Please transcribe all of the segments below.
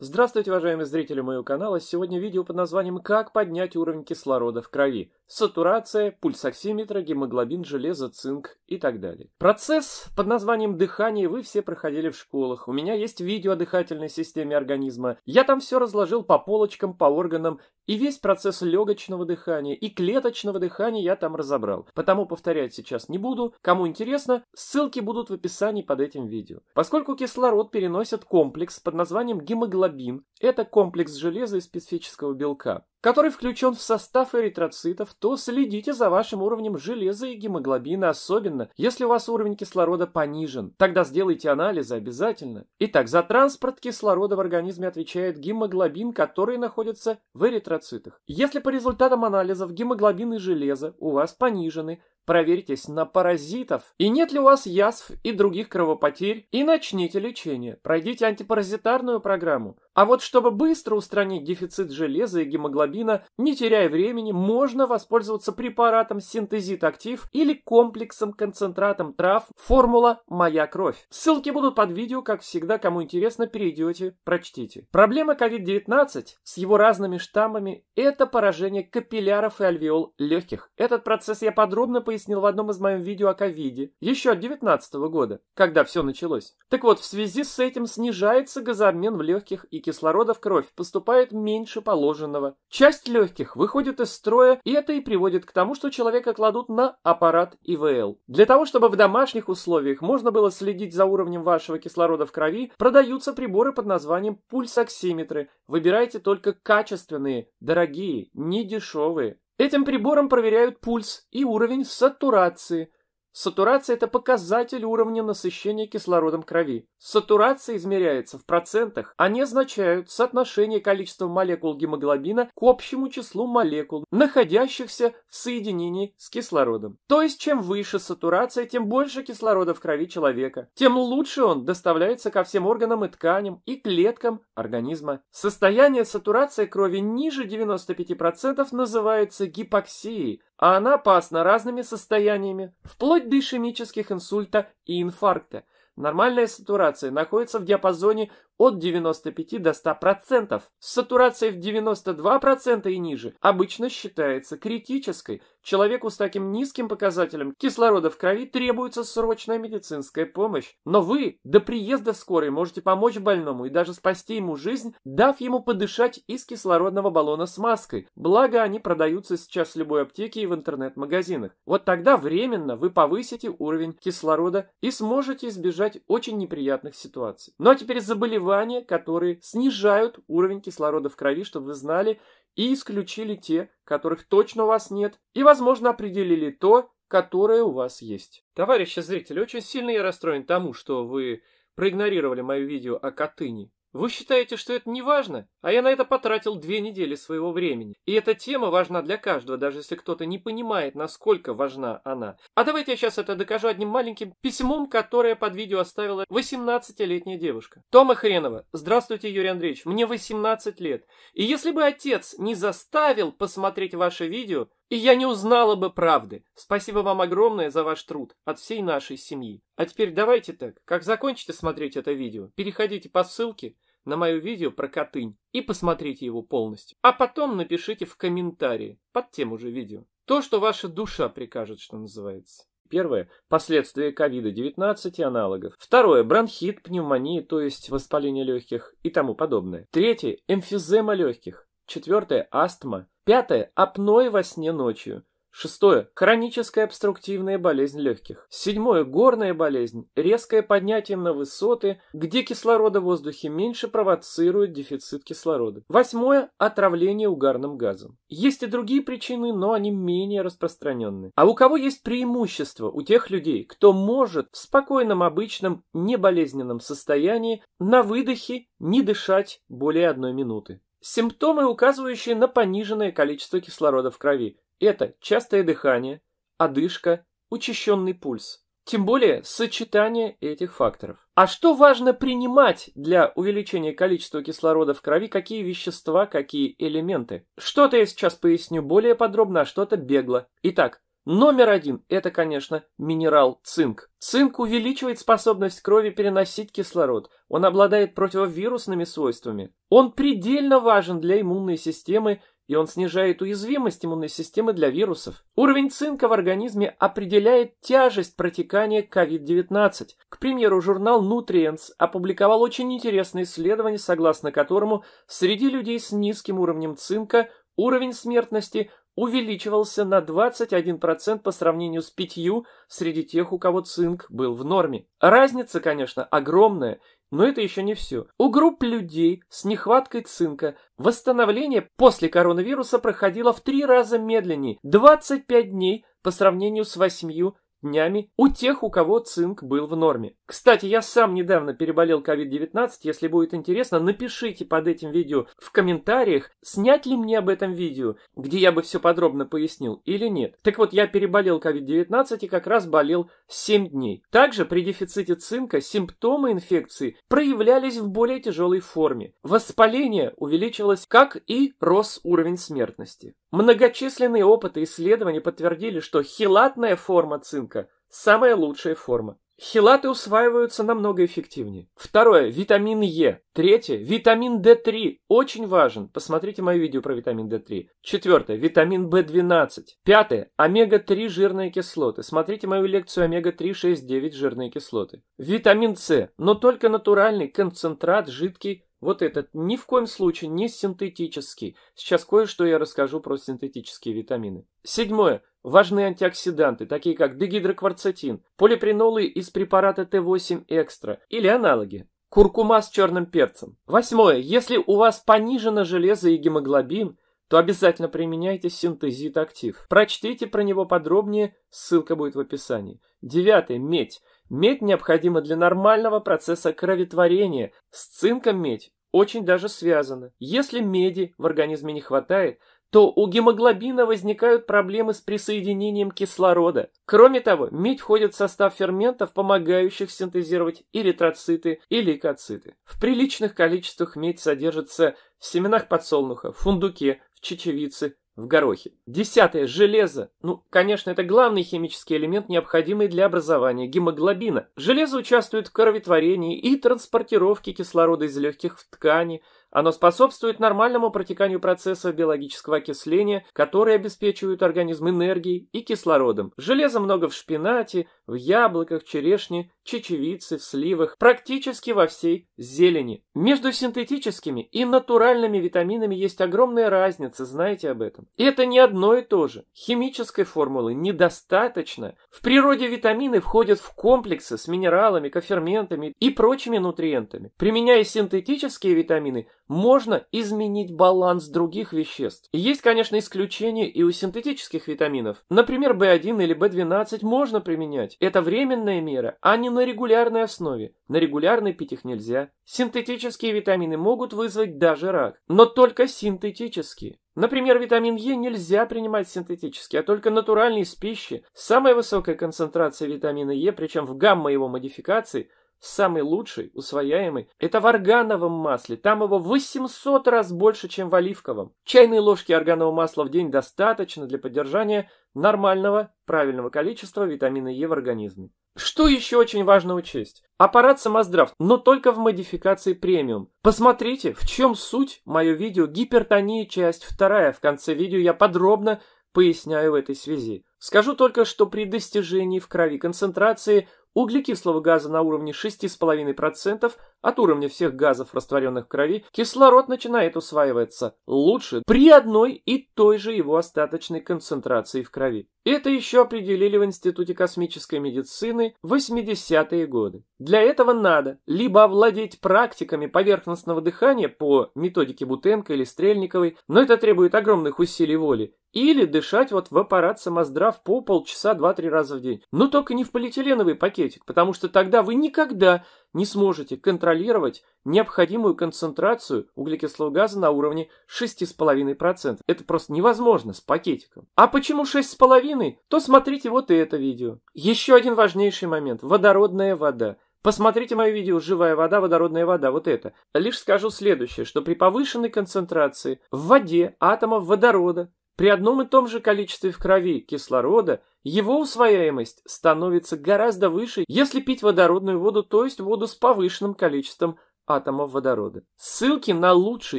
Здравствуйте, уважаемые зрители моего канала. Сегодня видео под названием «Как поднять уровень кислорода в крови». Сатурация, пульсоксиметра, гемоглобин, железо, цинк и так далее. Процесс под названием дыхание вы все проходили в школах. У меня есть видео о дыхательной системе организма. Я там все разложил по полочкам, по органам и весь процесс легочного дыхания и клеточного дыхания я там разобрал. Потому повторять сейчас не буду. Кому интересно, ссылки будут в описании под этим видео. Поскольку кислород переносит комплекс под названием гемоглобин, это комплекс железа и специфического белка который включен в состав эритроцитов, то следите за вашим уровнем железа и гемоглобина, особенно если у вас уровень кислорода понижен. Тогда сделайте анализы обязательно. Итак, за транспорт кислорода в организме отвечает гемоглобин, который находится в эритроцитах. Если по результатам анализов гемоглобин и железо у вас понижены, Проверьтесь на паразитов, и нет ли у вас язв и других кровопотерь, и начните лечение. Пройдите антипаразитарную программу. А вот чтобы быстро устранить дефицит железа и гемоглобина, не теряя времени, можно воспользоваться препаратом синтезит актив или комплексом концентратом трав формула «Моя кровь». Ссылки будут под видео, как всегда, кому интересно, перейдете, прочтите. Проблема COVID-19 с его разными штаммами – это поражение капилляров и альвеол легких. Этот процесс я подробно пояснил в одном из моих видео о ковиде, еще от 2019 года, когда все началось. Так вот, в связи с этим снижается газообмен в легких и кислорода в кровь поступает меньше положенного. Часть легких выходит из строя, и это и приводит к тому, что человека кладут на аппарат ИВЛ. Для того, чтобы в домашних условиях можно было следить за уровнем вашего кислорода в крови, продаются приборы под названием пульсоксиметры. Выбирайте только качественные, дорогие, недешевые. Этим прибором проверяют пульс и уровень сатурации – Сатурация – это показатель уровня насыщения кислородом крови. Сатурация измеряется в процентах. Они означают соотношение количества молекул гемоглобина к общему числу молекул, находящихся в соединении с кислородом. То есть, чем выше сатурация, тем больше кислорода в крови человека, тем лучше он доставляется ко всем органам и тканям и клеткам организма. Состояние сатурации крови ниже 95% называется гипоксией, а она опасна разными состояниями, вплоть гишемических инсульта и инфаркта. Нормальная сатурация находится в диапазоне от 95 до 100%. С сатурацией в 92% и ниже обычно считается критической. Человеку с таким низким показателем кислорода в крови требуется срочная медицинская помощь. Но вы до приезда скорой можете помочь больному и даже спасти ему жизнь, дав ему подышать из кислородного баллона с маской. Благо, они продаются сейчас в любой аптеке и в интернет-магазинах. Вот тогда временно вы повысите уровень кислорода и сможете избежать очень неприятных ситуаций. Ну а теперь заболеваем заболевания, которые снижают уровень кислорода в крови, чтобы вы знали, и исключили те, которых точно у вас нет, и, возможно, определили то, которое у вас есть. Товарищи зрители, очень сильно я расстроен тому, что вы проигнорировали мое видео о Катыни. Вы считаете, что это не важно? А я на это потратил две недели своего времени. И эта тема важна для каждого, даже если кто-то не понимает, насколько важна она. А давайте я сейчас это докажу одним маленьким письмом, которое под видео оставила 18-летняя девушка. Тома Хренова. Здравствуйте, Юрий Андреевич. Мне 18 лет. И если бы отец не заставил посмотреть ваше видео, и я не узнала бы правды. Спасибо вам огромное за ваш труд от всей нашей семьи. А теперь давайте так, как закончите смотреть это видео, переходите по ссылке на мое видео про Катынь и посмотрите его полностью. А потом напишите в комментарии под тем уже видео. То, что ваша душа прикажет, что называется. Первое – последствия ковида-19 и аналогов. Второе – бронхит, пневмония, то есть воспаление легких и тому подобное. Третье – эмфизема легких. Четвертое – астма. Пятое – апноэ во сне ночью. Шестое – хроническая обструктивная болезнь легких. Седьмое – горная болезнь, резкое поднятие на высоты, где кислорода в воздухе меньше провоцирует дефицит кислорода. Восьмое – отравление угарным газом. Есть и другие причины, но они менее распространенные. А у кого есть преимущество? У тех людей, кто может в спокойном, обычном, неболезненном состоянии на выдохе не дышать более одной минуты. Симптомы, указывающие на пониженное количество кислорода в крови. Это частое дыхание, одышка, учащенный пульс. Тем более сочетание этих факторов. А что важно принимать для увеличения количества кислорода в крови, какие вещества, какие элементы? Что-то я сейчас поясню более подробно, а что-то бегло. Итак, Номер один – это, конечно, минерал цинк. Цинк увеличивает способность крови переносить кислород. Он обладает противовирусными свойствами. Он предельно важен для иммунной системы, и он снижает уязвимость иммунной системы для вирусов. Уровень цинка в организме определяет тяжесть протекания COVID-19. К примеру, журнал Nutrients опубликовал очень интересное исследование, согласно которому среди людей с низким уровнем цинка уровень смертности увеличивался на 21% по сравнению с пятью среди тех, у кого цинк был в норме. Разница, конечно, огромная, но это еще не все. У групп людей с нехваткой цинка восстановление после коронавируса проходило в три раза медленнее, 25 дней по сравнению с восьмью днями у тех, у кого цинк был в норме. Кстати, я сам недавно переболел COVID-19, если будет интересно, напишите под этим видео в комментариях, снять ли мне об этом видео, где я бы все подробно пояснил или нет. Так вот, я переболел COVID-19 и как раз болел 7 дней. Также при дефиците цинка симптомы инфекции проявлялись в более тяжелой форме. Воспаление увеличилось, как и рос уровень смертности. Многочисленные опыты и исследования подтвердили, что хилатная форма цинка – самая лучшая форма. Хилаты усваиваются намного эффективнее. Второе – витамин Е. Третье – витамин D3. Очень важен. Посмотрите мое видео про витамин D3. Четвертое – витамин B12. Пятое – омега-3 жирные кислоты. Смотрите мою лекцию омега-3, 6, 9 жирные кислоты. Витамин С, но только натуральный концентрат жидкий вот этот ни в коем случае не синтетический. Сейчас кое-что я расскажу про синтетические витамины. Седьмое. важные антиоксиданты, такие как дегидрокварцетин, полипринолы из препарата Т8 экстра или аналоги. Куркума с черным перцем. Восьмое. Если у вас понижено железо и гемоглобин, то обязательно применяйте синтезит актив. Прочтите про него подробнее, ссылка будет в описании. Девятое. Медь. Медь необходима для нормального процесса кроветворения. С цинком медь очень даже связана. Если меди в организме не хватает, то у гемоглобина возникают проблемы с присоединением кислорода. Кроме того, медь входит в состав ферментов, помогающих синтезировать эритроциты и лейкоциты. В приличных количествах медь содержится в семенах подсолнуха, в фундуке, в чечевице, в горохе. Десятое – железо. Ну, конечно, это главный химический элемент, необходимый для образования гемоглобина. Железо участвует в кроветворении и транспортировке кислорода из легких в ткани – оно способствует нормальному протеканию процесса биологического окисления, который обеспечивает организм энергией и кислородом. Железа много в шпинате, в яблоках, черешне, чечевице, в сливах, практически во всей зелени. Между синтетическими и натуральными витаминами есть огромная разница, знаете об этом. И это не одно и то же. Химической формулы недостаточно. В природе витамины входят в комплексы с минералами, коферментами и прочими нутриентами. Применяя синтетические витамины, можно изменить баланс других веществ. Есть, конечно, исключения и у синтетических витаминов. Например, B1 или B12 можно применять. Это временная мера, а не на регулярной основе. На регулярной пить их нельзя. Синтетические витамины могут вызвать даже рак, но только синтетические. Например, витамин Е нельзя принимать синтетически, а только натуральный из пищи. Самая высокая концентрация витамина Е, причем в гамма его модификации. Самый лучший, усвояемый, это в органовом масле. Там его 800 раз больше, чем в оливковом. Чайной ложки органового масла в день достаточно для поддержания нормального, правильного количества витамина Е в организме. Что еще очень важно учесть? Аппарат самоздрав, но только в модификации премиум. Посмотрите, в чем суть мое видео «Гипертония. Часть 2». В конце видео я подробно поясняю в этой связи. Скажу только, что при достижении в крови концентрации углекислого газа на уровне 6,5% от уровня всех газов, растворенных в крови, кислород начинает усваиваться лучше при одной и той же его остаточной концентрации в крови. Это еще определили в Институте космической медицины в 80-е годы. Для этого надо либо овладеть практиками поверхностного дыхания по методике Бутенко или Стрельниковой, но это требует огромных усилий воли, или дышать вот в аппарат самоздрав по полчаса 2-3 раза в день. Но только не в полиэтиленовый пакетик, потому что тогда вы никогда не сможете контролировать необходимую концентрацию углекислого газа на уровне 6,5%. Это просто невозможно с пакетиком. А почему 6,5%? То смотрите вот и это видео. Еще один важнейший момент. Водородная вода. Посмотрите мое видео «Живая вода, водородная вода», вот это. Лишь скажу следующее, что при повышенной концентрации в воде атомов водорода при одном и том же количестве в крови кислорода его усвояемость становится гораздо выше, если пить водородную воду, то есть воду с повышенным количеством атомов водорода. Ссылки на лучший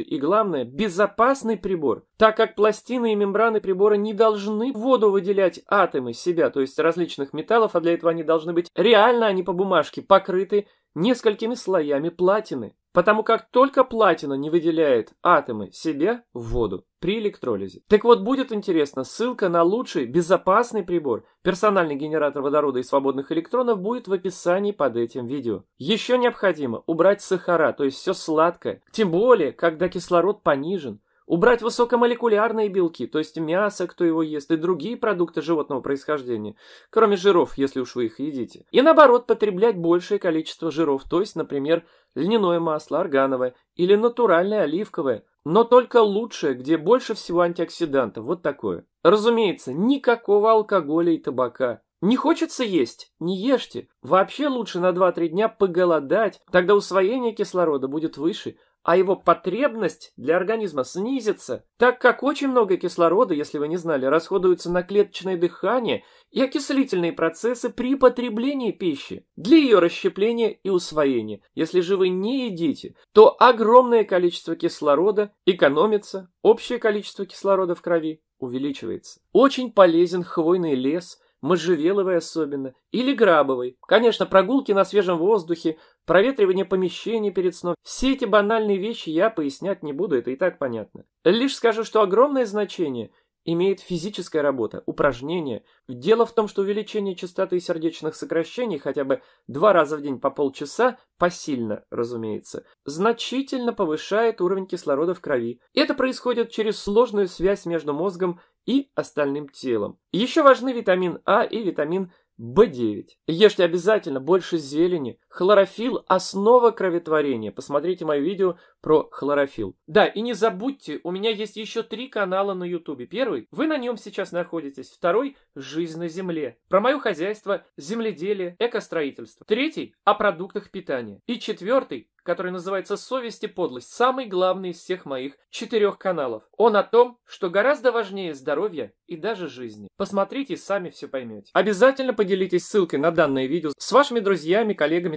и, главное, безопасный прибор, так как пластины и мембраны прибора не должны воду выделять атомы себя, то есть различных металлов, а для этого они должны быть реально, а не по бумажке, покрыты несколькими слоями платины потому как только платина не выделяет атомы себе в воду при электролизе. Так вот, будет интересно, ссылка на лучший безопасный прибор, персональный генератор водорода и свободных электронов будет в описании под этим видео. Еще необходимо убрать сахара, то есть все сладкое, тем более, когда кислород понижен. Убрать высокомолекулярные белки, то есть мясо, кто его ест, и другие продукты животного происхождения, кроме жиров, если уж вы их едите. И наоборот, потреблять большее количество жиров, то есть, например, льняное масло, органовое или натуральное оливковое, но только лучшее, где больше всего антиоксидантов, вот такое. Разумеется, никакого алкоголя и табака. Не хочется есть? Не ешьте. Вообще лучше на 2-3 дня поголодать, тогда усвоение кислорода будет выше, а его потребность для организма снизится, так как очень много кислорода, если вы не знали, расходуется на клеточное дыхание и окислительные процессы при потреблении пищи для ее расщепления и усвоения. Если же вы не едите, то огромное количество кислорода экономится, общее количество кислорода в крови увеличивается. Очень полезен хвойный лес – можжевеловый особенно, или грабовый. Конечно, прогулки на свежем воздухе проветривание помещений перед сном. Все эти банальные вещи я пояснять не буду, это и так понятно. Лишь скажу, что огромное значение имеет физическая работа, упражнения. Дело в том, что увеличение частоты сердечных сокращений хотя бы два раза в день по полчаса, посильно, разумеется, значительно повышает уровень кислорода в крови. Это происходит через сложную связь между мозгом и остальным телом. Еще важны витамин А и витамин В9. Ешьте обязательно больше зелени, Хлорофилл – основа кроветворения. Посмотрите мое видео про хлорофилл. Да, и не забудьте, у меня есть еще три канала на YouTube. Первый – вы на нем сейчас находитесь. Второй – «Жизнь на земле». Про мое хозяйство, земледелие, экостроительство. Третий – о продуктах питания. И четвертый – который называется «Совесть и подлость», самый главный из всех моих четырех каналов. Он о том, что гораздо важнее здоровья и даже жизни. Посмотрите и сами все поймете. Обязательно поделитесь ссылкой на данное видео с вашими друзьями, коллегами,